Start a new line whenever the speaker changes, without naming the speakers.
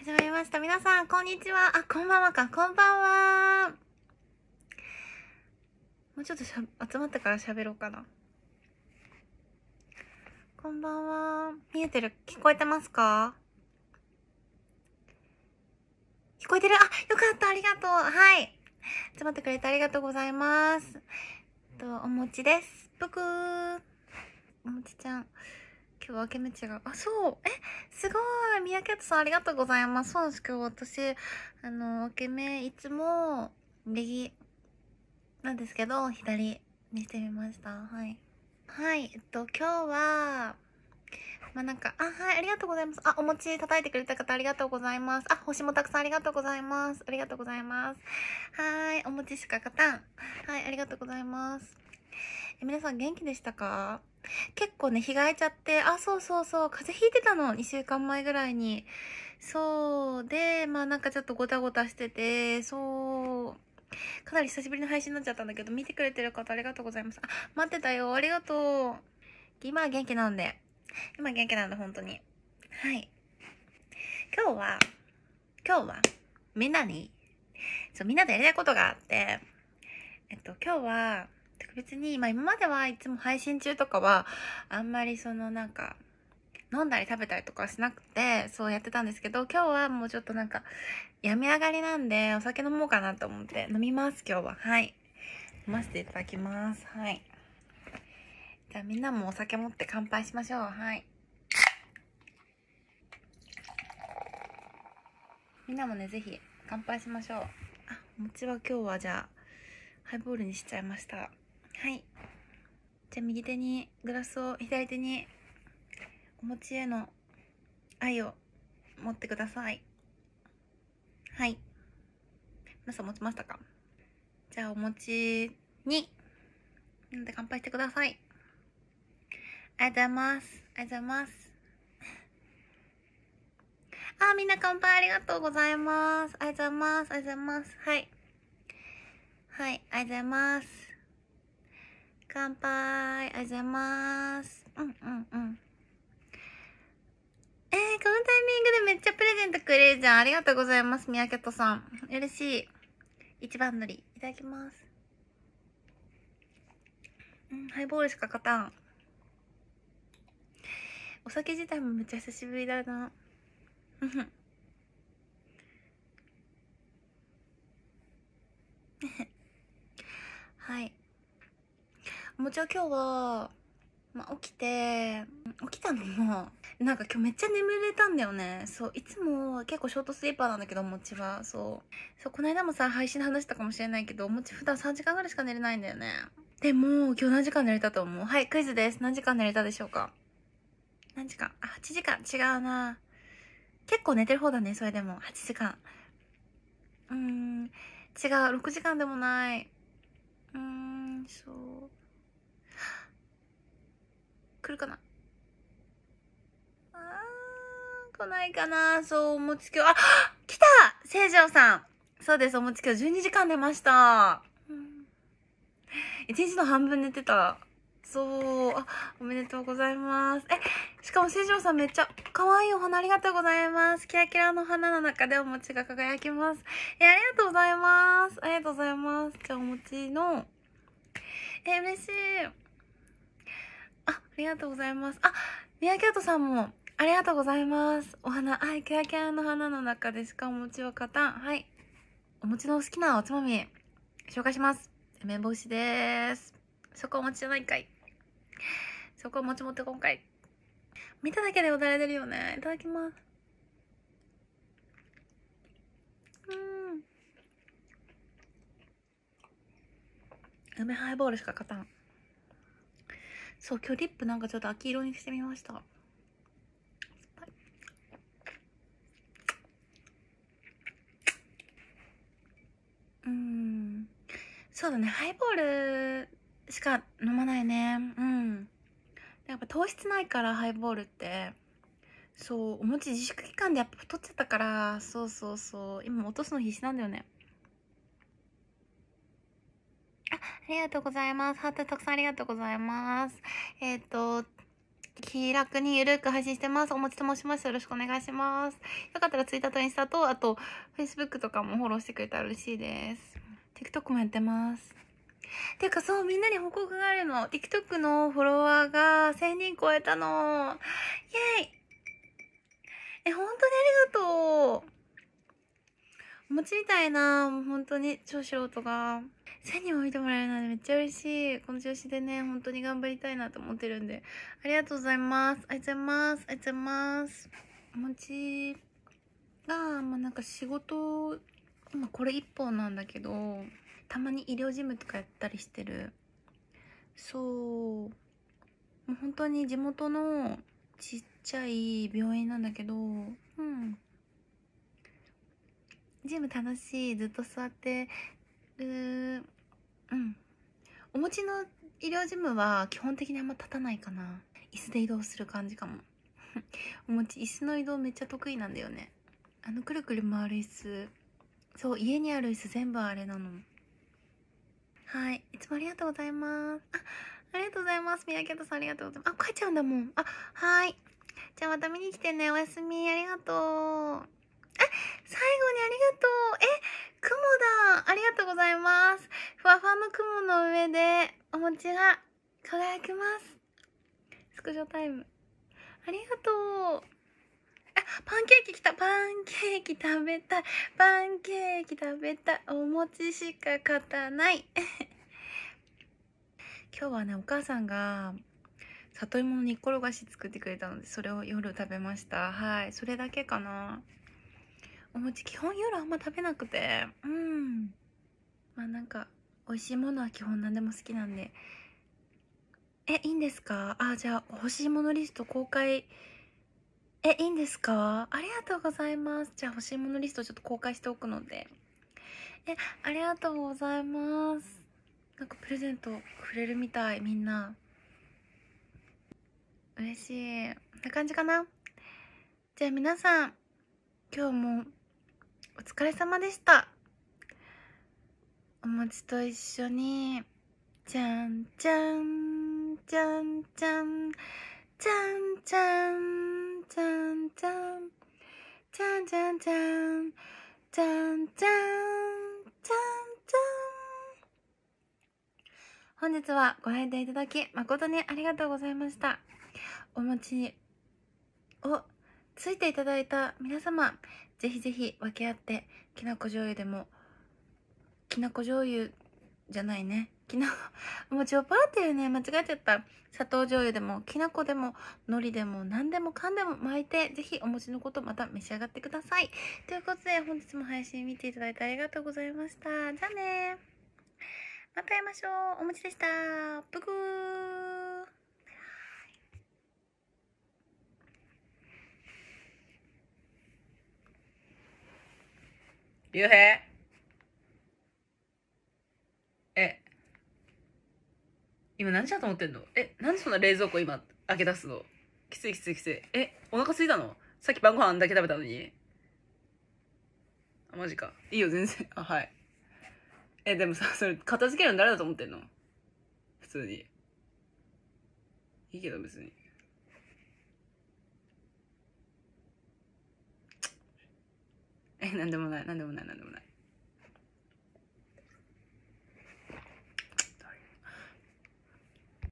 始まりました。皆さん、こんにちは。あ、こんばんはか。こんばんは。もうちょっとしゃ集まったから喋ろうかな。こんばんは。見えてる聞こえてますか聞こえてるあ、よかったありがとうはい集まってくれてありがとうございます。えっと、お餅です。ぷくー。お餅ちゃん。今日分け目違う。あ、そうえすごい宮家さんありがとうございます。そうです。今日私、あの、分け目いつも右なんですけど、左にしてみました。はい。はい、えっと、今日は、まあ、なんか、あ、はい、ありがとうございます。あ、お餅叩いてくれた方ありがとうございます。あ、星もたくさんありがとうございます。ありがとうございます。はい、お餅しか勝たん。はい、ありがとうございます。皆さん元気でしたか結構ね、日が空いちゃって、あ、そうそうそう、風邪ひいてたの、2週間前ぐらいに。そう、で、まあなんかちょっとごたごたしてて、そう、かなり久しぶりの配信になっちゃったんだけど、見てくれてる方ありがとうございます。あ、待ってたよ、ありがとう。今は元気なんで。今元気なんで、本当に。はい。今日は、今日は、みんなに、そう、みんなでやりたいことがあって、えっと、今日は、別に、まあ今まではいつも配信中とかは、あんまりそのなんか、飲んだり食べたりとかしなくて、そうやってたんですけど、今日はもうちょっとなんか、病み上がりなんで、お酒飲もうかなと思って、飲みます、今日は。はい。飲ませていただきます。はい。じゃあみんなもお酒持って乾杯しましょう。はい。みんなもね、ぜひ乾杯しましょう。あ、餅は今日はじゃあ、ハイボールにしちゃいました。はいじゃあ右手にグラスを左手にお餅への愛を持ってくださいはい皆さん持ちましたかじゃあお餅に飲んで乾杯してくださいありがとうございますありがとうございますあ、みんな乾杯ありがとうございます。ありがとうございます。ありがとうございます。はい。はい、ありがとうございます。乾杯ありがとうございますうんうんうんえー、このタイミングでめっちゃプレゼントくれるじゃんありがとうございます三宅とさん嬉しい一番乗りいただきますうんハイボールしか勝たんお酒自体もめっちゃ久しぶりだなうんもうじゃあ今日は、まあ、起きて、起きたのも、なんか今日めっちゃ眠れたんだよね。そう、いつも結構ショートスリーパーなんだけど、もちは。そう。そう、この間もさ、配信で話したかもしれないけど、もち普段3時間ぐらいしか寝れないんだよね。でも、今日何時間寝れたと思うはい、クイズです。何時間寝れたでしょうか何時間あ、8時間。違うな結構寝てる方だね、それでも。8時間。うーん、違う。6時間でもない。うーん、そう。来るかなあー、来ないかなそう、お餅今日、あ、来た聖城さん。そうです、お餅今日12時間寝ました。一1日の半分寝てた。そう。あ、おめでとうございます。え、しかも、聖城さんめっちゃ可愛いお花ありがとうございます。キラキラの花の中でお餅が輝きます。え、ありがとうございます。ありがとうございます。じゃあ、お餅の、え、嬉しい。ありがとうございます。あ、ミヤキャットさんも、ありがとうございます。お花、あ、キャキャの花の中でしかお餅を勝たん。はい。お餅の好きなおつまみ、紹介します。梅干しです。そこお餅じゃないかい。そこお餅持って今回。見ただけでよだれ出るよね。いただきます。うん。梅ハイボールしか勝たん。そう、今日リップなんかちょっと秋色にしてみました。うん。そうだね、ハイボールしか飲まないね。うん。やっぱ糖質ないから、ハイボールって。そう、お餅自粛期間でやっぱ太っちゃったから、そうそうそう。今落とすの必死なんだよね。ありがとうございます。ハートたくさんありがとうございます。えっ、ー、と、気楽にゆるく配信してます。おもちと申します。よろしくお願いします。よかったら Twitter とインスタと、あと Facebook とかもフォローしてくれたら嬉しいです。TikTok もやってます。てかそう、みんなに報告があるの。TikTok のフォロワーが1000人超えたの。イェイえ、本当にありがとう。持ちたいな、もう本当に超素人が、1000人も見てもらえるなんてめっちゃ嬉しい。この調子でね、本当に頑張りたいなと思ってるんで。ありがとうございます。ありがとうございます。ありがとうございます。お餅が、まあなんか仕事、今これ一本なんだけど、たまに医療事務とかやったりしてる。そう。もう本当に地元のちっちゃい病院なんだけど、うん。ジム楽しい。ずっと座ってる。うん。お持ちの医療ジムは基本的にあんま立たないかな。椅子で移動する感じかも。お持ち、椅子の移動めっちゃ得意なんだよね。あの、くるくる回る椅子。そう、家にある椅子全部あれなの。はい。いつもありがとうございます。あ、ありがとうございます。三宅さんありがとうございます。あ、帰っちゃうんだもん。あ、はい。じゃあまた見に来てね。おやすみ。ありがとう。最後にありがとう。え、雲だ。ありがとうございます。ふわふわの雲の上でお餅が輝きます。スクショタイム。ありがとう。あ、パンケーキ来た。パンケーキ食べたい。パンケーキ食べたい。お餅しか勝たない。今日はね、お母さんが、里芋の煮っこがし作ってくれたので、それを夜食べました。はい。それだけかな。お餅基本夜あんま食べなくてうんまあなんか美味しいものは基本何でも好きなんでえいいんですかあじゃあ欲しいものリスト公開えいいんですかありがとうございますじゃあ欲しいものリストちょっと公開しておくのでえありがとうございますなんかプレゼントくれるみたいみんな嬉しいこんな感じかなじゃあ皆さん今日もお疲れ様でした。お餅と一緒に、じゃんじゃん、じゃんじゃん、じゃんじゃん、じゃんじゃん、ゃんゃんゃん、ゃんゃん、ゃんゃんゃんゃんゃんゃんゃんゃんゃんゃん本日はご来店いただき誠にありがとうございました。お餅をついていただいた皆様、ぜひぜひ分け合ってきなこ醤油でもきなこ醤油じゃないねきな もうちょっぱっていうね間違えちゃった砂糖醤油でもきな粉でも海苔でも何でもかんでも巻いてぜひお餅のことまた召し上がってくださいということで本日も配信見ていただいてありがとうございましたじゃあねまた会いましょうお餅でしたブクー竜兵え、今何時だと思ってんのえ、なんでそんな冷蔵庫今開け出すのきついきついきつい。え、お腹すいたのさっき晩ご飯だけ食べたのに。あ、マジか。いいよ、全然。あ、はい。え、でもさ、それ片付けるの誰だと思ってんの普通に。いいけど別に。え、なんでもない、なんでもない、なんでもない。